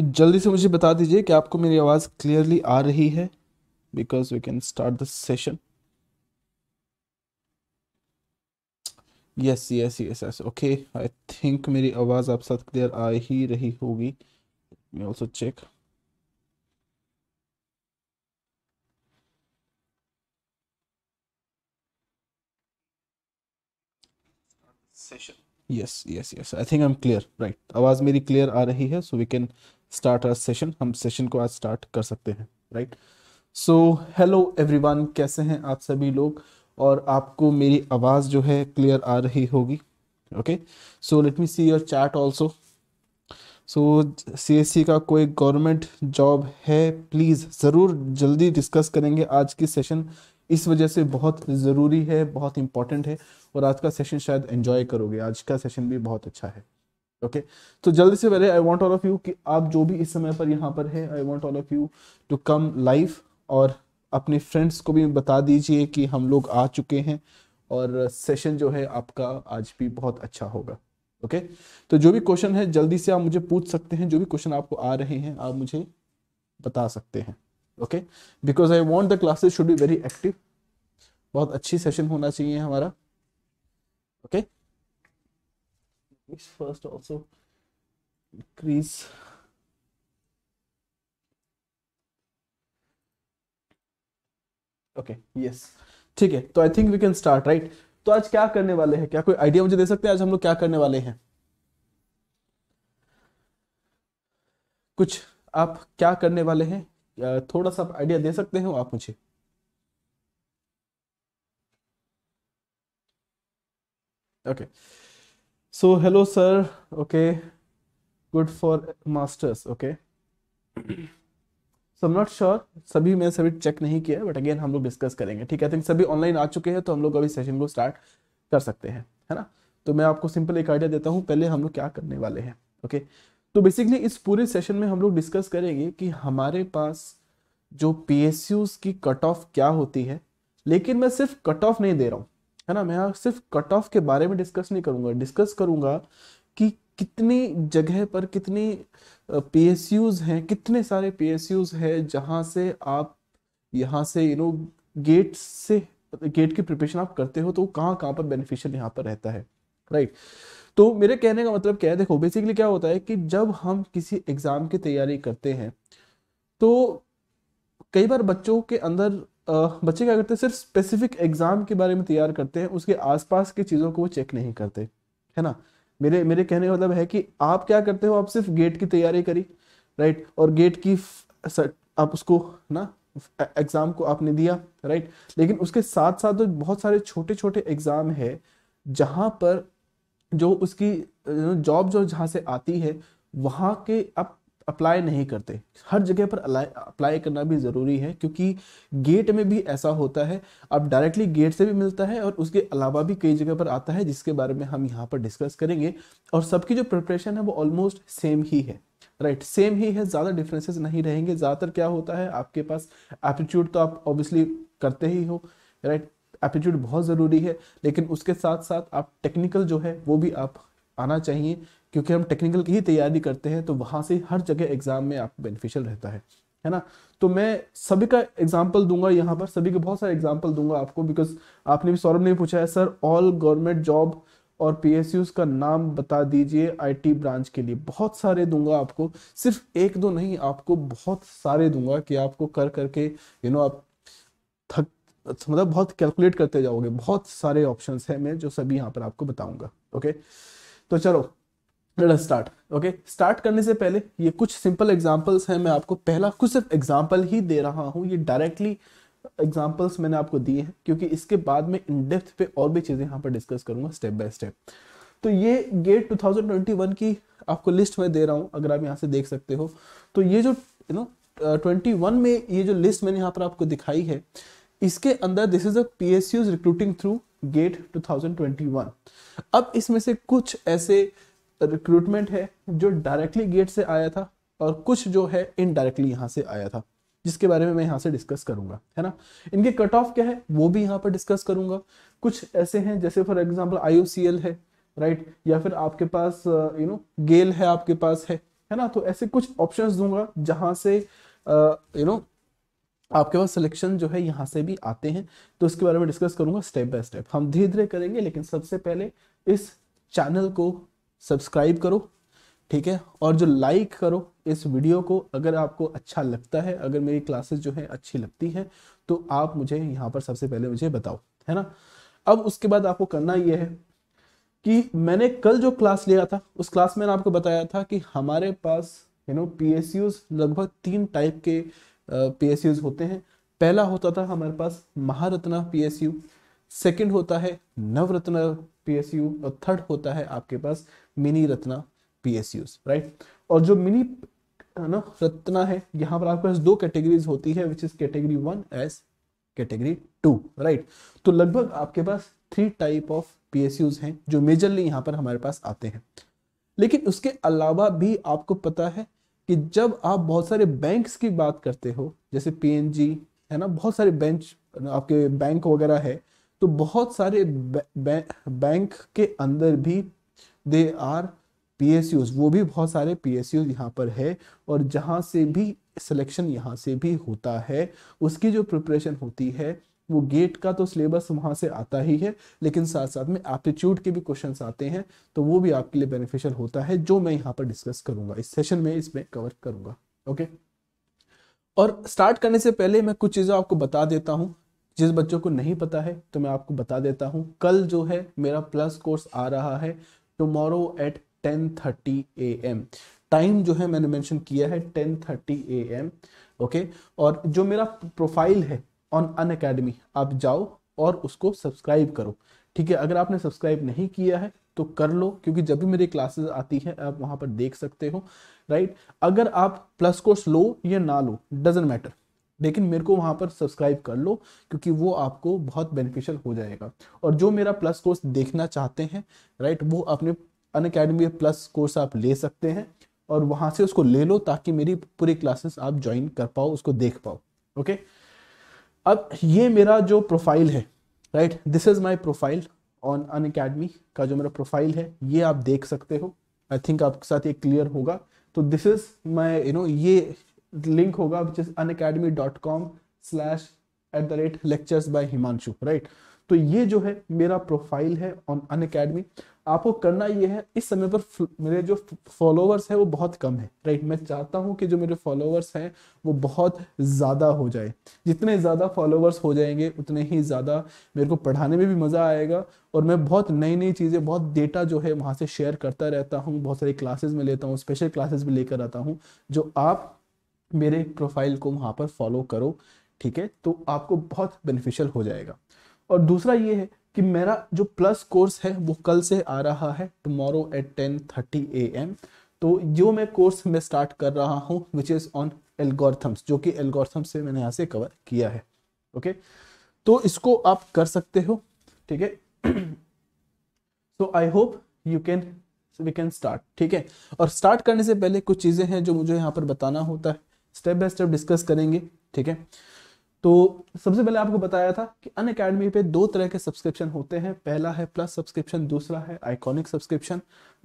तो जल्दी से मुझे बता दीजिए कि आपको मेरी आवाज़ क्लियरली आ रही है because we can start the session yes yes yes yes okay I think मेरी आवाज़ आप साथ क्लियर आ ही रही होगी मैं also check session yes yes yes I think I am clear right आवाज़ मेरी क्लियर आ रही है so we can start our session हम सेशन को आज स्टार्ट कर सकते हैं राइट सो हेलो एवरीवन कैसे हैं आप सभी लोग और आपको मेरी आवाज़ जो है क्लियर आ रही होगी okay so let me see your chat also so see का कोई गवर्नमेंट जॉब है प्लीज़ ज़रूर जल्दी डिस्कस करेंगे आज की सेशन इस वजह से बहुत ज़रूरी है बहुत इंपॉर्टेंट है और आज का सेशन शायद एंजॉय करोगे आज का सेशन भी बहुत अच्छा है ओके तो जल्दी से पहले I want all of you कि आप जो भी इस समय पर यहाँ पर है I want all of you to come live और अपने फ्रेंड्स को भी बता दीजिए कि हम लोग आ चुके हैं और सेशन जो है आपका आज भी बहुत अच्छा होगा ओके तो जो भी क्वेश्चन है जल्दी से आप मुझे पूछ सकते हैं जो भी क्वेश्चन आपको आ रहे हैं आप मुझे बता सकते हैं okay because I want the classes should be very active बहुत अच्छी सेशन होना चाहिए हमारा okay okay? mix first also increase okay yes ठीक है तो I think we can start right तो आज क्या करने वाले हैं क्या कोई आइडिया मुझे दे सकते हैं आज हम लोग क्या करने वाले हैं कुछ आप क्या करने वाले हैं थोड़ा सा आइडिया दे सकते हैं आप मुझे okay okay. so hello sir okay good for masters okay so am not sure सभी मैंने सभी चेक नहीं किया बट अगेन हम लोग डिस्कस करेंगे ठीक है थिंक सभी ऑनलाइन आ चुके हैं तो हम लोग अभी सेशन को स्टार्ट कर सकते हैं है ना तो मैं आपको सिंपल एक आइडिया देता हूँ पहले हम लोग क्या करने वाले हैं ओके okay? तो बेसिकली इस पूरे सेशन में हम लोग डिस्कस करेंगे कि हमारे पास जो पी की कट ऑफ क्या होती है लेकिन मैं सिर्फ कट ऑफ नहीं दे रहा हूँ है ना मैं यहाँ सिर्फ कट ऑफ के बारे में डिस्कस नहीं करूँगा डिस्कस करूँगा कि कितनी जगह पर कितनी पी हैं कितने सारे पी एस हैं जहाँ से आप यहाँ से यू नो गेट से गेट की प्रिपरेशन आप करते हो तो कहाँ कहाँ पर बेनिफिशियल यहाँ पर रहता है राइट तो मेरे कहने का मतलब क्या है देखो बेसिकली क्या होता है कि जब हम किसी एग्ज़ाम की तैयारी करते हैं तो कई बार बच्चों के अंदर बच्चे क्या करते हैं सिर्फ स्पेसिफिक एग्जाम के बारे में तैयार करते हैं उसके आसपास की चीज़ों को वो चेक नहीं करते है ना मेरे मेरे कहने का मतलब है कि आप क्या करते हो आप सिर्फ गेट की तैयारी करी राइट और गेट की आप उसको ना एग्ज़ाम को आपने दिया राइट लेकिन उसके साथ साथ तो बहुत सारे छोटे छोटे एग्ज़ाम है जहाँ पर जो उसकी जॉब जो जहाँ से आती है वहाँ के आप अप्लाई नहीं करते हर जगह पर अप्लाई करना भी ज़रूरी है क्योंकि गेट में भी ऐसा होता है अब डायरेक्टली गेट से भी मिलता है और उसके अलावा भी कई जगह पर आता है जिसके बारे में हम यहाँ पर डिस्कस करेंगे और सबकी जो प्रिपरेशन है वो ऑलमोस्ट सेम ही है राइट right, सेम ही है ज़्यादा डिफरेंसेस नहीं रहेंगे ज़्यादातर क्या होता है आपके पास एप्टीट्यूड तो आप ऑब्वियसली करते ही हो राइट right? एप्टीट्यूड बहुत ज़रूरी है लेकिन उसके साथ साथ आप टेक्निकल जो है वो भी आप आना चाहिए क्योंकि हम टेक्निकल की ही तैयारी करते हैं तो वहाँ से हर जगह एग्जाम में आपको बेनिफिशियल रहता है है ना तो मैं सभी का एग्जाम्पल दूंगा यहाँ पर सभी के बहुत सारे एग्जाम्पल दूंगा आपको बिकॉज आपने भी सौरभ ने पूछा है सर ऑल गवर्नमेंट जॉब और पी का नाम बता दीजिए आईटी ब्रांच के लिए बहुत सारे दूंगा आपको सिर्फ एक दो नहीं आपको बहुत सारे दूंगा कि आपको कर करके यू नो आप थक मतलब बहुत कैलकुलेट करते जाओगे बहुत सारे ऑप्शंस हैं मैं जो सभी यहाँ पर आपको बताऊंगा ओके तो चलो let us start okay start करने से पहले ये कुछ सिंपल एग्जांपल्स हैं मैं आपको पहला कुछ सिर्फ एग्जांपल ही दे रहा हूँ ये डायरेक्टली एग्जांपल्स मैंने आपको दिए हैं क्योंकि इसके बाद में इन डेप्थ पे और भी चीज़ें यहाँ पर डिस्कस करूंगा स्टेप बाय स्टेप तो ये गेट 2021 की आपको लिस्ट में दे रहा हूँ अगर आप यहाँ से देख सकते हो तो ये जो यू नो ट्वेंटी में ये जो लिस्ट मैंने यहाँ पर आपको दिखाई है इसके अंदर this is a P recruiting through GATE 2021 अब इसमें से कुछ ऐसे रिक्रूटमेंट है जो डायरेक्टली गेट से आया था और कुछ जो है इनडायरेक्टली यहाँ से आया था जिसके बारे में मैं यहाँ से डिस्कस करूंगा है ना इनके कट ऑफ क्या है वो भी यहाँ पर डिस्कस करूंगा कुछ ऐसे हैं जैसे फॉर एग्जाम्पल आई है राइट या फिर आपके पास यू नो गेल है आपके पास है है ना तो ऐसे कुछ ऑप्शंस दूंगा जहां से यू uh, नो आपके पास सिलेक्शन जो है यहाँ से भी आते हैं तो इसके बारे में डिस्कस करूंगा स्टेप बाय स्टेप हम धीरे धीरे करेंगे लेकिन सबसे पहले इस चैनल को सब्सक्राइब करो ठीक है और जो लाइक करो इस वीडियो को अगर आपको अच्छा लगता है अगर मेरी क्लासेस जो है अच्छी लगती है तो आप मुझे यहाँ पर सबसे पहले मुझे बताओ है ना अब उसके बाद आपको करना यह है कि मैंने कल जो क्लास लिया था उस क्लास में आपको बताया था कि हमारे पास यू नो पी लगभग तीन टाइप के पी uh, होते हैं पहला होता था हमारे पास महारत्ना पी सेकंड होता है नवरत्न पी और थर्ड होता है आपके पास मिनी रत्ना पी राइट और जो मिनी ना रत्ना है यहाँ पर आपके पास दो कैटेगरीज होती है which is category one as category two right तो लगभग आपके पास थ्री टाइप ऑफ पी हैं जो मेजरली यहाँ पर हमारे पास आते हैं लेकिन उसके अलावा भी आपको पता है कि जब आप बहुत सारे बैंक्स की बात करते हो जैसे पी है ना बहुत सारे बेंच आपके बैंक वगैरह है तो बहुत सारे बैंक के अंदर भी they are P S Us वो भी बहुत सारे पी एस यूज यहाँ पर है और जहाँ से भी सिलेक्शन यहाँ से भी होता है उसकी जो प्रिपरेशन होती है वो गेट का तो सिलेबस वहाँ से आता ही है लेकिन साथ साथ में एप्टीट्यूड के भी क्वेश्चन आते हैं तो वो भी आपके लिए बेनिफिशियल होता है जो मैं यहाँ पर डिस्कस करूँगा इस सेशन में इसमें कवर करूँगा ओके और स्टार्ट करने से पहले मैं कुछ चीज़ें आपको बता देता हूँ जिस बच्चों को नहीं पता है तो मैं आपको बता देता हूँ कल जो है मेरा प्लस कोर्स आ रहा है tomorrow at ten thirty A M time जो है मैंने मैंशन किया है ten thirty A M okay और जो मेरा प्रोफाइल है ऑन अन अकेडमी आप जाओ और उसको सब्सक्राइब करो ठीक है अगर आपने सब्सक्राइब नहीं किया है तो कर लो क्योंकि जब भी मेरी क्लासेस आती हैं आप वहां पर देख सकते हो राइट अगर आप प्लस कोर्स लो या ना लो डजेंट मैटर लेकिन मेरे को वहाँ पर सब्सक्राइब कर लो क्योंकि वो आपको बहुत बेनिफिशियल हो जाएगा और जो मेरा प्लस कोर्स देखना चाहते हैं राइट वो अपने अन अकेडमी प्लस कोर्स आप ले सकते हैं और वहाँ से उसको ले लो ताकि मेरी पूरी क्लासेस आप ज्वाइन कर पाओ उसको देख पाओ ओके अब ये मेरा जो प्रोफाइल है right this is my profile on Unacademy का जो मेरा प्रोफाइल है ये आप देख सकते हो आई थिंक आपके साथ ये क्लियर होगा तो this is my you know ये लिंक होगा is Unacademy dot com slash at the rate lectures by Himanshu right तो ये जो है मेरा प्रोफाइल है ऑन अन अकेडमी आपको करना ये है इस समय पर मेरे जो फॉलोवर्स है वो बहुत कम है राइट मैं चाहता हूँ कि जो मेरे फॉलोअर्स हैं वो बहुत ज़्यादा हो जाए जितने ज़्यादा फॉलोवर्स हो जाएंगे उतने ही ज़्यादा मेरे को पढ़ाने में भी मज़ा आएगा और मैं बहुत नई नई चीज़ें बहुत डेटा जो है वहाँ से शेयर करता रहता हूँ बहुत सारी क्लासेज में लेता हूँ स्पेशल क्लासेज भी लेकर आता हूँ जो आप मेरे प्रोफाइल को वहाँ पर फॉलो करो ठीक है तो आपको बहुत बेनिफिशियल हो जाएगा और दूसरा ये है कि मेरा जो प्लस कोर्स है वो कल से आ रहा है tomorrow at ten thirty A M तो जो मैं कोर्स में स्टार्ट कर रहा हूँ विच इज़ ऑन एल्गोरथम्स जो कि एल्गोर्थम्स से मैंने यहाँ से कवर किया है ओके तो इसको आप कर सकते हो ठीक है so I hope you can we can start ठीक है और स्टार्ट करने से पहले कुछ चीज़ें हैं जो मुझे यहाँ पर बताना होता है स्टेप बाय स्टेप डिस्कस करेंगे ठीक है तो सबसे पहले आपको बताया था कि अन अकेडमी पे दो तरह के सब्सक्रिप्शन होते हैं पहला है प्लस सब्सक्रिप्शन दूसरा है आइकॉनिक सब्सक्रिप्शन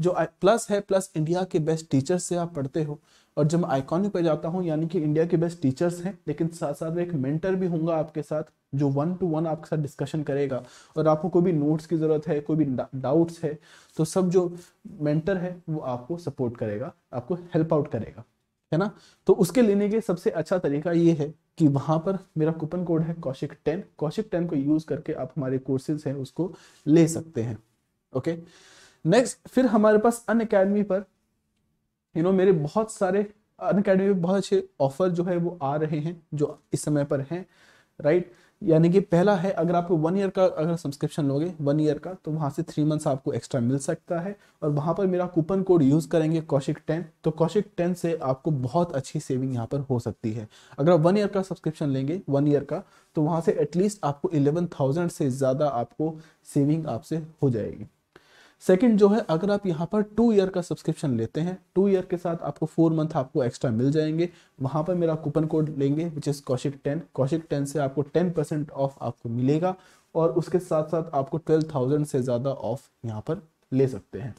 जो प्लस है प्लस इंडिया के बेस्ट टीचर्स से आप पढ़ते हो और जब मैं आइकॉनिक पे जाता हूँ यानी कि इंडिया के बेस्ट टीचर्स हैं लेकिन साथ साथ में एक मेंटर भी होंगे आपके साथ जो वन टू वन आपके साथ डिस्कशन करेगा और आपको कोई भी नोट्स की ज़रूरत है कोई भी डाउट्स है तो सब जो मेंटर है वो आपको सपोर्ट करेगा आपको हेल्प आउट करेगा है ना तो उसके लेने के सबसे अच्छा तरीका ये है कि वहां पर मेरा कूपन कोड है कौशिक टेन कौशिक टेन को यूज करके आप हमारे कोर्सेज हैं उसको ले सकते हैं ओके नेक्स्ट फिर हमारे पास अन अकेडमी पर यू नो मेरे बहुत सारे अन अकेडमी पर बहुत अच्छे ऑफर जो है वो आ रहे हैं जो इस समय पर हैं राइट right? यानी कि पहला है अगर आपको वन ईयर का अगर सब्सक्रिप्शन लोगे वन ईयर का तो वहाँ से थ्री मंथ्स आपको एक्स्ट्रा मिल सकता है और वहाँ पर मेरा कूपन कोड यूज़ करेंगे कौशिक टेन तो कौशिक टेन से आपको बहुत अच्छी सेविंग यहाँ पर हो सकती है अगर आप वन ईयर का सब्सक्रिप्शन लेंगे वन ईयर का तो वहाँ से एटलीस्ट आपको इलेवन थाउजेंड से ज़्यादा आपको सेविंग आपसे हो जाएगी सेकंड जो है अगर आप यहाँ पर टू ईयर का सब्सक्रिप्शन लेते हैं टू ईयर के साथ आपको फोर मंथ आपको एक्स्ट्रा मिल जाएंगे वहां पर मेरा कूपन कोड लेंगे which is Kaushik ten Kaushik ten से आपको टेन परसेंट ऑफ आपको मिलेगा और उसके साथ साथ आपको ट्वेल्व थाउजेंड से ज़्यादा ऑफ यहाँ पर ले सकते हैं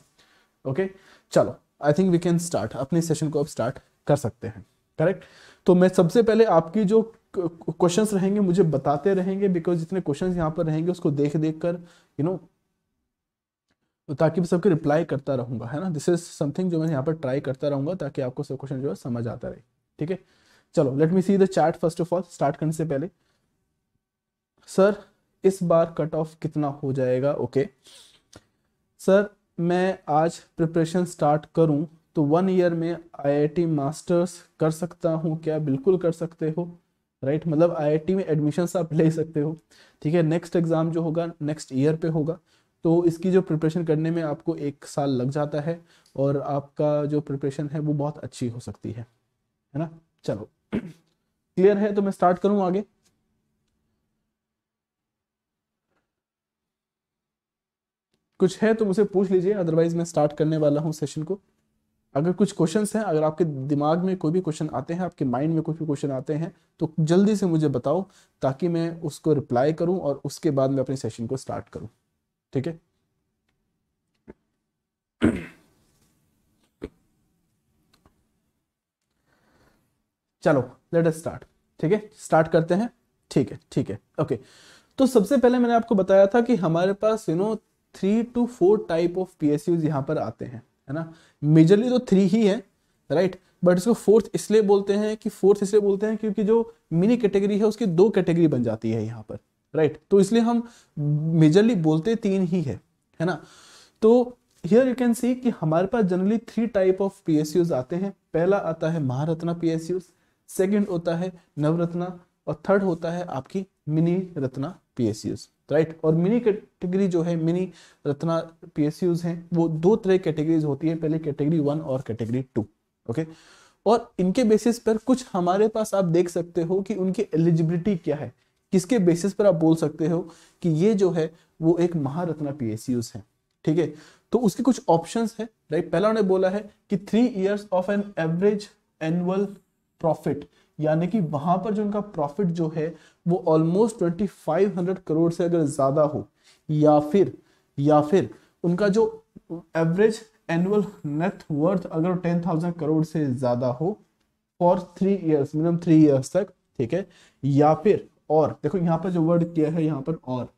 ओके okay? चलो I think we can start अपने सेशन को आप स्टार्ट कर सकते हैं करेक्ट तो मैं सबसे पहले आपकी जो क्वेश्चंस रहेंगे मुझे बताते रहेंगे बिकॉज जितने क्वेश्चंस यहाँ पर रहेंगे उसको देख देख कर यू you नो know, तो ताकि मैं सबके रिप्लाई करता रहूंगा है ना दिस इज समथिंग जो मैं यहाँ पर ट्राई करता रहूंगा ताकि आपको सब क्वेश्चन जो है समझ आता रहे ठीक है चलो let me see the chat first of all start करने से पहले सर इस बार कट ऑफ कितना हो जाएगा ओके सर मैं आज प्रिपरेशन स्टार्ट करूँ तो वन ईयर में आईआईटी मास्टर्स कर सकता हूँ क्या बिल्कुल कर सकते हो राइट right? मतलब आईआईटी में एडमिशन आप ले सकते हो ठीक है नेक्स्ट एग्ज़ाम जो होगा नेक्स्ट ईयर पे होगा तो इसकी जो प्रिपरेशन करने में आपको एक साल लग जाता है और आपका जो प्रिपरेशन है वो बहुत अच्छी हो सकती है है ना चलो क्लियर है तो मैं स्टार्ट करूं आगे कुछ है तो मुझे पूछ लीजिए अदरवाइज मैं स्टार्ट करने वाला हूं सेशन को अगर कुछ क्वेश्चंस हैं अगर आपके दिमाग में कोई भी क्वेश्चन आते हैं आपके माइंड में कुछ भी क्वेश्चन आते हैं तो जल्दी से मुझे बताओ ताकि मैं उसको रिप्लाई करूं और उसके बाद मैं अपने सेशन को स्टार्ट करूं ठीक है चलो लेट अस स्टार्ट ठीक है स्टार्ट करते हैं ठीक है ठीक है ओके तो सबसे पहले मैंने आपको बताया था कि हमारे पास you know three two four type of P S पर आते हैं है ना मेजरली तो थ्री ही है राइट बट इसको फोर्थ इसलिए बोलते हैं कि फोर्थ इसलिए बोलते हैं क्योंकि जो मिनी कैटेगरी है उसकी दो कैटेगरी बन जाती है यहाँ पर राइट तो इसलिए हम मेजरली बोलते तीन ही है है ना तो हियर यू कैन सी कि हमारे पास generally three type of P आते हैं पहला आता है महारत्ना पी सेकंड होता है नवरत्ना और थर्ड होता है आपकी मिनी रत्ना पी राइट और मिनी कैटेगरी जो है मिनी रत्ना पी हैं वो दो तरह कैटेगरीज होती है पहले कैटेगरी वन और कैटेगरी टू ओके और इनके बेसिस पर कुछ हमारे पास आप देख सकते हो कि उनकी एलिजिबिलिटी क्या है किसके बेसिस पर आप बोल सकते हो कि ये जो है वो एक महारत्ना पीएसयूज है ठीक है तो उसके कुछ ऑप्शंस है राइट पहला उन्होंने बोला है कि three years of an average annual profit यानी कि वहां पर जो उनका प्रॉफिट जो है वो ऑलमोस्ट हंड्रेड करोड़ से अगर ज्यादा हो या फिर या फिर उनका जो एवरेज एनुअल नेट वर्थ अगर थाउजेंड करोड़ से ज्यादा हो for three years minimum three years तक ठीक है या फिर और देखो यहाँ पर जो वर्ड किया है यहाँ पर और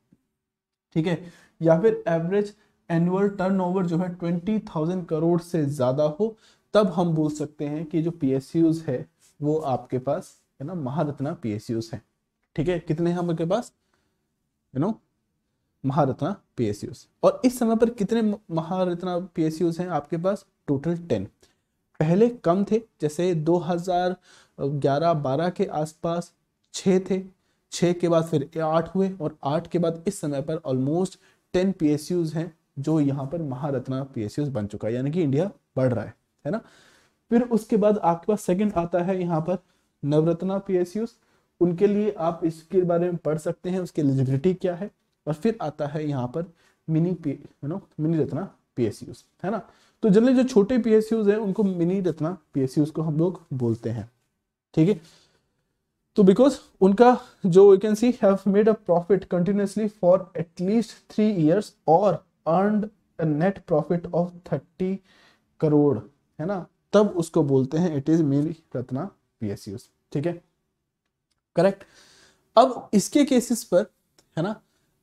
ठीक है या फिर एवरेज एनुअल टर्नओवर जो है ट्वेंटी थाउजेंड करोड़ से ज़्यादा हो तब हम बोल सकते हैं कि जो पी है वो आपके पास है ना महारत्ना पी है ठीक है कितने हैं हमारे पास यू नो महारत्ना पी और इस समय पर कितने महारत्ना पी हैं आपके पास टोटल टेन पहले कम थे जैसे 2011-12 के आसपास छः थे छः के बाद फिर आठ हुए और आठ के बाद इस समय पर ऑलमोस्ट टेन पी हैं जो यहाँ पर महारत्ना पी बन चुका है यानी कि इंडिया बढ़ रहा है है ना फिर उसके बाद आपके पास सेकंड आता है यहाँ पर नवरत्ना पी उनके लिए आप इसके बारे में पढ़ सकते हैं उसकी एलिजिबिलिटी क्या है और फिर आता है यहाँ पर mini P you know mini Ratna P है ना तो जनरली जो छोटे पी हैं उनको मिनी रत्ना पी को हम लोग बोलते हैं ठीक है तो बिकॉज उनका जो you can see have made a profit continuously for at least three years और earned net profit of thirty crore है ना तब उसको बोलते हैं इट इज मेरी रत्ना पी ठीक है करेक्ट अब इसके केसेस पर है ना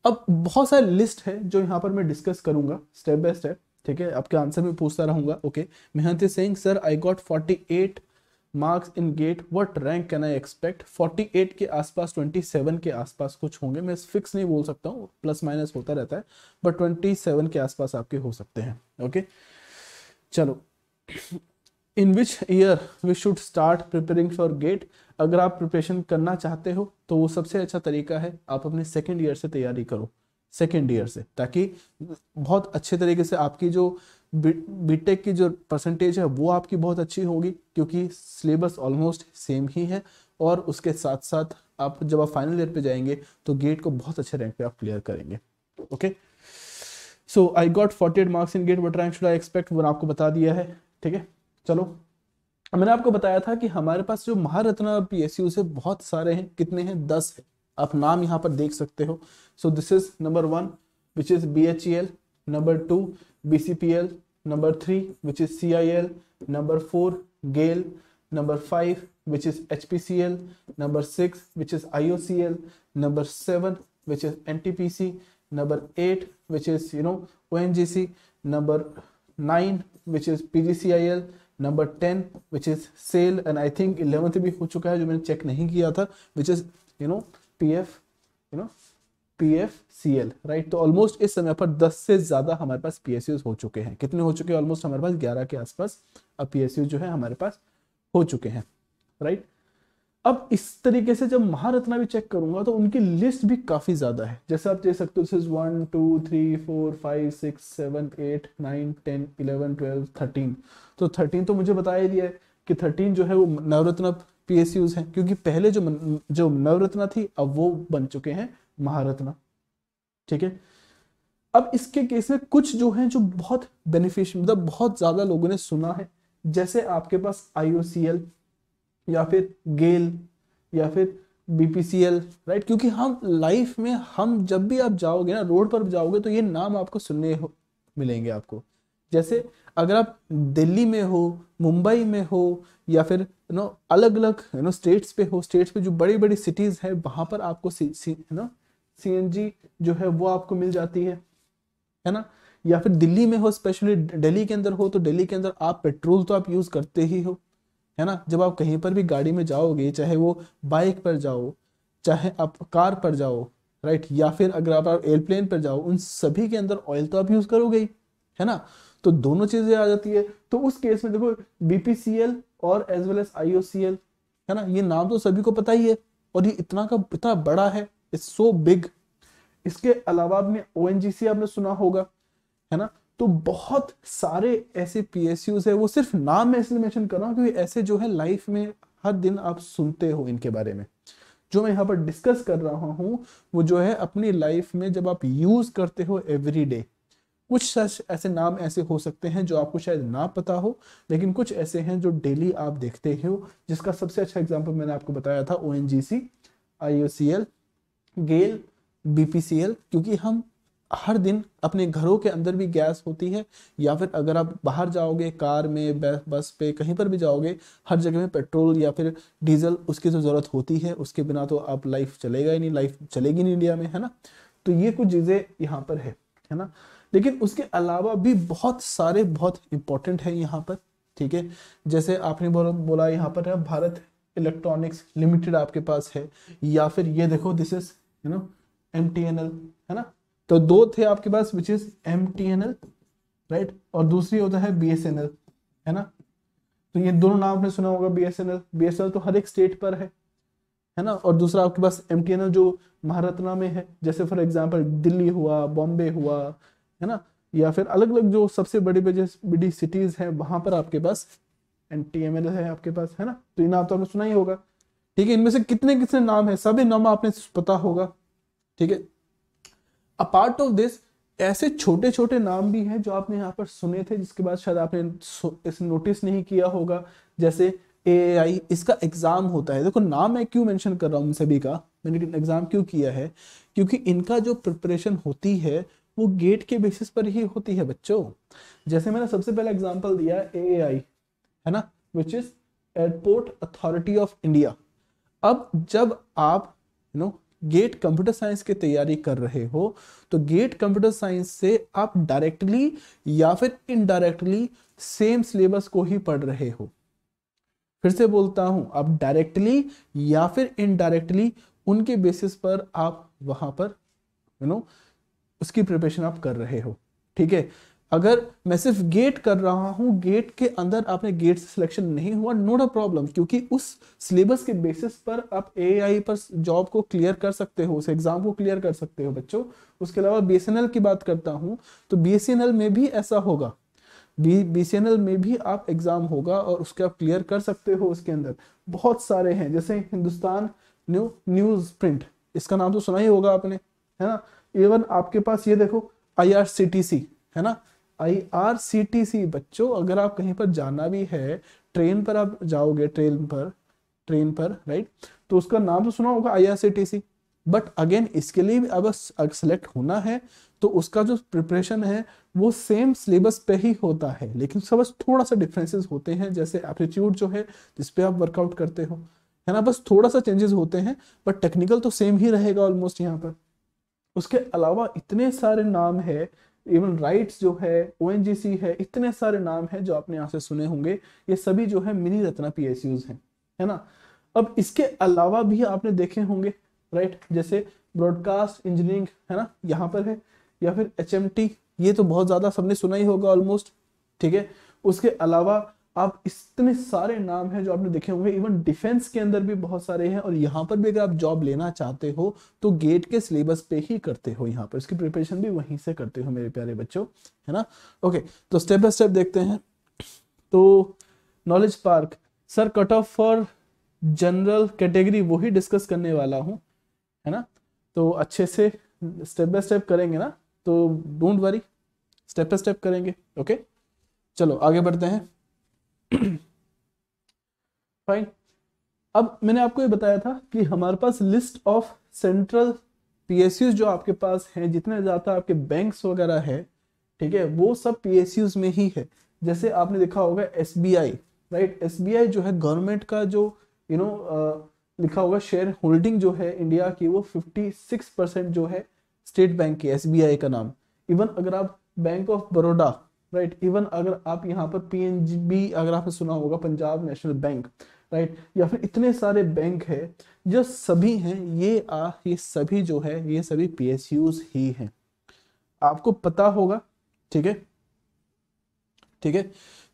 अब बहुत सारे लिस्ट है जो यहाँ पर मैं डिस्कस करूंगा स्टेप बाय स्टेप ठीक है आपके आंसर में पूछता रहूंगा okay Mehnat Singh sir I got forty eight marks in GATE what rank can I expect 48 के आसपास 27 के आसपास कुछ होंगे मैं फिक्स नहीं बोल सकता हूँ प्लस माइनस होता रहता है बट 27 के आसपास आपके हो सकते हैं ओके चलो in which year we should start preparing for GATE अगर आप प्रिपरेशन करना चाहते हो तो वो सबसे अच्छा तरीका है आप अपने सेकेंड ईयर से तैयारी करो सेकेंड ईयर से ताकि बहुत अच्छे तरीके से आपकी जो बीटेक की जो परसेंटेज है वो आपकी बहुत अच्छी होगी क्योंकि सिलेबस ऑलमोस्ट सेम ही है और उसके साथ साथ आप जब आप फाइनल ईयर पे जाएंगे तो गेट को बहुत अच्छे रैंक पे आप क्लियर करेंगे okay so I got forty eight marks in GATE what rank should I expect वो आपको बता दिया है ठीक है चलो मैंने आपको बताया था कि हमारे पास जो महारत्न पी एस से बहुत सारे हैं कितने हैं दस है आप नाम यहाँ पर देख सकते हो so this is number one which is B H E L number two B C P L number 3 which is CIL, number 4 GALE, number 5 which is HPCL, number 6 which is IOCL, number 7 which is NTPC, number 8 which is you know ONGC, number 9 which is PGCIL, number ten which is SAIL and I think eleventh भी हो चुका है जो मैंने check नहीं किया था which is you know P F you know PFCL, right? तो ऑलमोस्ट इस समय पर 10 से ज़्यादा हमारे पास पी हो चुके हैं कितने हो चुके हैं ऑलमोस्ट हमारे पास 11 के आसपास अब पी जो है हमारे पास हो चुके हैं राइट अब इस तरीके से जब महारत्ना भी चेक करूंगा तो उनकी लिस्ट भी काफ़ी ज़्यादा है जैसे आप देख सकते हो this one two three four five six seven eight nine ten eleven twelve thirteen तो थर्टीन तो मुझे बताया दिया है कि थर्टीन जो है वो नवरत्न पी हैं क्योंकि पहले जो जो नवरत्ना थी अब वो बन चुके हैं महारत्ना ठीक है अब इसके केस में कुछ जो है जो बहुत बेनिफिशियल मतलब बहुत ज्यादा लोगों ने सुना है जैसे आपके पास आईओसीएल या फिर गेल या फिर बीपीसीएल राइट क्योंकि हम लाइफ में हम जब भी आप जाओगे ना रोड पर जाओगे तो ये नाम आपको सुनने हो, मिलेंगे आपको जैसे अगर आप दिल्ली में हो मुंबई में हो या फिर यू नो अलग अलग यू नो स्टेट्स पे हो स्टेट्स पे जो बड़ी बड़ी सिटीज़ है वहां पर आपको यू नो सी जो है वो आपको मिल जाती है है ना या फिर दिल्ली में हो स्पेशली दिल्ली के अंदर हो तो दिल्ली के अंदर आप पेट्रोल तो आप यूज़ करते ही हो है ना जब आप कहीं पर भी गाड़ी में जाओगे चाहे वो बाइक पर जाओ चाहे आप कार पर जाओ राइट या फिर अगर आप एयरप्लेन पर जाओ उन सभी के अंदर ऑयल तो आप यूज़ करोगे ही है ना तो दोनों चीज़ें आ जाती है तो उस केस में देखो बीपीसीएल और एज वेल एज आईओसीएल है ना ये नाम तो सभी को पता ही है और ये इतना का इतना बड़ा है इट्स सो बिग इसके अलावा आपने ओ आपने सुना होगा है ना तो बहुत सारे ऐसे पी एस यूज है वो सिर्फ नाम में इसलिए मेंशन कर रहा हूँ क्योंकि ऐसे जो है लाइफ में हर दिन आप सुनते हो इनके बारे में जो मैं यहाँ पर डिस्कस कर रहा हूँ वो जो है अपनी लाइफ में जब आप यूज करते हो एवरी डे कुछ सच ऐसे नाम ऐसे हो सकते हैं जो आपको शायद ना पता हो लेकिन कुछ ऐसे हैं जो डेली आप देखते हो जिसका सबसे अच्छा एग्जाम्पल मैंने आपको बताया था O N G C I O C L GAIL BPCL क्योंकि हम हर दिन अपने घरों के अंदर भी गैस होती है या फिर अगर आप बाहर जाओगे कार में बस पे कहीं पर भी जाओगे हर जगह में पेट्रोल या फिर डीजल उसकी तो ज़रूरत होती है उसके बिना तो आप लाइफ चलेगा ही नहीं लाइफ चलेगी नहीं इंडिया में है ना तो ये कुछ चीज़ें यहाँ पर है है ना लेकिन उसके अलावा भी बहुत सारे बहुत इंपॉर्टेंट है यहाँ पर ठीक है जैसे आपने बोला बोला यहाँ पर है भारत इलेक्ट्रॉनिक्स लिमिटेड आपके पास है या फिर ये देखो this is you know M T N L है ना तो दो थे आपके पास which is M T N L right और दूसरी होता है बी एस एन एल है ना तो ये दोनों नाम आपने सुना होगा B S N L B S N L तो हर एक स्टेट पर है है ना और दूसरा आपके पास एम टी एन एल जो महारत्ना में है जैसे फॉर एग्जाम्पल दिल्ली हुआ बॉम्बे हुआ है ना या फिर अलग अलग जो सबसे बड़ी बड़ी सिटीज हैं वहां पर आपके पास एन टी एम एल है आपके पास है ना तो ये नाम तो आपने सुना ही होगा ठीक है इनमें से कितने कितने नाम है सभी नाम आपने पता होगा ठीक है अ पार्ट ऑफ दिस ऐसे छोटे छोटे नाम भी हैं जो आपने यहाँ पर सुने थे जिसके बाद शायद आपने इस नोटिस नहीं किया होगा जैसे ए आई इसका एग्जाम होता है देखो नाम मैं क्यों मेंशन कर रहा हूँ उन सभी का मैंने एग्जाम क्यों किया है क्योंकि इनका जो प्रिपरेशन होती है वो गेट के बेसिस पर ही होती है बच्चों जैसे मैंने सबसे पहला एग्जाम्पल दिया ए आई है ना which is Airport Authority of India अब जब आप you know GATE computer science की तैयारी कर रहे हो तो गेट कंप्यूटर साइंस से आप डायरेक्टली या फिर इनडायरेक्टली सेम सिलेबस को ही पढ़ रहे हो फिर से बोलता हूं आप डायरेक्टली या फिर इनडायरेक्टली उनके बेसिस पर आप वहां पर यू you नो know, उसकी प्रिपरेशन आप कर रहे हो ठीक है अगर मैं सिर्फ गेट कर रहा हूँ गेट के अंदर आपने गेट से सिलेक्शन नहीं हुआ नोट अ प्रॉब्लम क्योंकि उस सिलेबस के बेसिस पर आप ए पर जॉब को क्लियर कर सकते हो उस एग्जाम को क्लियर कर सकते हो बच्चों उसके अलावा बी की बात करता हूँ तो बी में भी ऐसा होगा बी बी में भी आप एग्ज़ाम होगा और उसके आप क्लियर कर सकते हो उसके अंदर बहुत सारे हैं जैसे हिंदुस्तान न्यू न्यूज़ प्रिंट इसका नाम तो सुना ही होगा आपने है ना इवन आपके पास ये देखो आई है ना आई आर सी टी सी बच्चों अगर आप कहीं पर जाना भी है ट्रेन पर आप जाओगे ट्रेन पर ट्रेन पर राइट तो उसका नाम तो सुना होगा I R C T C but again इसके लिए भी अब सेलेक्ट होना है तो उसका जो प्रिपरेशन है वो सेम सिलेबस पे ही होता है लेकिन उसका बस थोड़ा सा डिफरेंसेस होते हैं जैसे एप्टीट्यूड जो है जिसपे आप वर्कआउट करते हो है ना बस थोड़ा सा चेंजेस होते हैं बट टेक्निकल तो सेम ही रहेगा ऑलमोस्ट यहाँ पर उसके अलावा इतने सारे नाम है इवन राइट्स जो है ओ है इतने सारे नाम है जो आपने यहाँ से सुने होंगे ये सभी जो है मिनी रत्ना पी यूज है ना अब इसके अलावा भी आपने देखे होंगे राइट जैसे ब्रॉडकास्ट इंजीनियरिंग है ना यहाँ पर है या फिर एच ये तो बहुत ज़्यादा सबने सुना ही होगा ऑलमोस्ट ठीक है उसके अलावा आप इतने सारे नाम हैं जो आपने देखे होंगे इवन डिफेंस के अंदर भी बहुत सारे हैं और यहाँ पर भी अगर आप जॉब लेना चाहते हो तो गेट के सिलेबस पे ही करते हो यहाँ पर इसकी प्रिपरेशन भी वहीं से करते हो मेरे प्यारे बच्चों है ना ओके तो स्टेप बाय स्टेप देखते हैं तो knowledge park sir cut off for general category वही डिस्कस करने वाला हूँ है ना तो अच्छे से स्टेप बाय स्टेप करेंगे ना तो don't worry step by step करेंगे ओके चलो आगे बढ़ते हैं फाइन अब मैंने आपको ये बताया था कि हमारे पास लिस्ट ऑफ सेंट्रल पी जो आपके पास हैं जितने ज़्यादा आपके बैंक्स वगैरह है ठीक है वो सब पी में ही है जैसे आपने देखा होगा एस राइट एस जो है गवर्नमेंट का जो यू you नो know, लिखा होगा शेयर होल्डिंग जो है इंडिया की वो 56 परसेंट जो है स्टेट बैंक की एस का नाम इवन अगर आप bank of Baroda right right? Even अगर आप यहाँ पर पी अगर आपने सुना होगा पंजाब नेशनल बैंक राइट या फिर इतने सारे बैंक है जो सभी हैं ये आ ये सभी जो है ये सभी पी ही हैं आपको पता होगा ठीक है ठीक है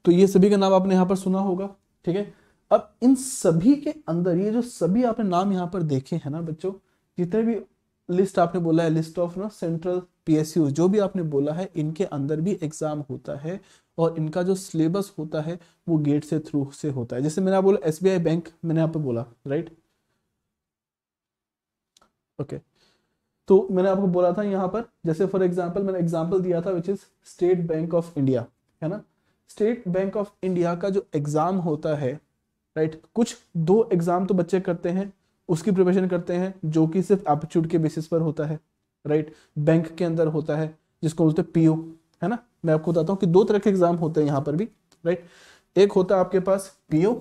तो ये सभी का नाम आपने यहाँ पर सुना होगा ठीक है अब इन सभी के अंदर ये जो सभी आपने नाम यहाँ पर देखे हैं ना बच्चों जितने भी लिस्ट आपने बोला है लिस्ट ऑफ ना सेंट्रल पीएसयू जो भी आपने बोला है इनके अंदर भी एग्जाम होता है और इनका जो सिलेबस होता है वो गेट से थ्रू से होता है जैसे मैंने आप बोला एसबीआई बैंक मैंने आप बोला राइट ओके तो मैंने आपको बोला था यहाँ पर जैसे फॉर एग्जाम्पल मैंने एग्जाम्पल दिया था which is State Bank of India है ना स्टेट बैंक ऑफ इंडिया का जो एग्जाम होता है राइट right? कुछ दो एग्जाम तो बच्चे करते हैं उसकी प्रिपरेशन करते हैं जो कि सिर्फ एप्टीट्यूड के बेसिस पर होता है राइट बैंक के अंदर होता है जिसको बोलते हैं पीओ है ना मैं आपको बताता हूँ कि दो तरह के एग्जाम होते हैं यहाँ पर भी राइट एक होता है आपके पास पीओ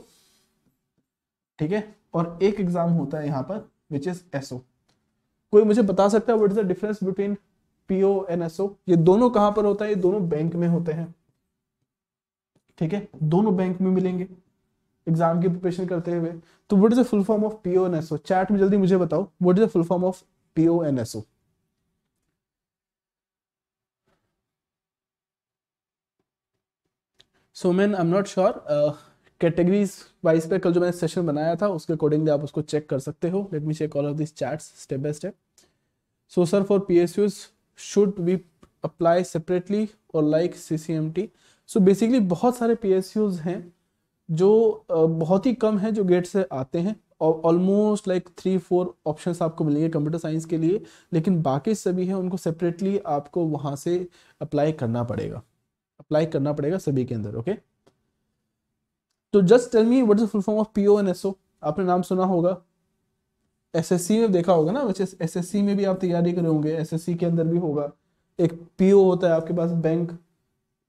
ठीक है और एक एग्जाम होता है यहाँ पर विच इज एसओ कोई मुझे बता सकता है what is the difference between PO and SO ये दोनों कहाँ पर होता है ये दोनों बैंक में होते हैं ठीक है दोनों बैंक में मिलेंगे एग्जाम की प्रिपरेशन करते हुए तो what is the full form of PO N O chat में जल्दी मुझे बताओ what is the full form of PO N O so man I am not sure categories wise पे कल जो मैंने सेशन बनाया था उसके अकॉर्डिंग आप उसको चेक कर सकते हो let me check all of this chats step by step so sir for P S use should we apply separately और like C C M T so basically बहुत सारे पी एस यूज हैं जो बहुत ही कम है जो गेट से आते हैं और almost like three four option आपको मिलेंगे कंप्यूटर साइंस के लिए लेकिन बाकी सभी हैं उनको सेपरेटली आपको वहां से अप्लाई करना पड़ेगा अप्लाई करना पड़ेगा सभी के अंदर ओके तो just tell me what is full form of PO and SO आपने नाम सुना होगा एसएससी में देखा होगा ना बच्चे एसएससी में भी आप तैयारी करे होंगे एसएससी के अंदर भी होगा एक पीओ होता है आपके पास बैंक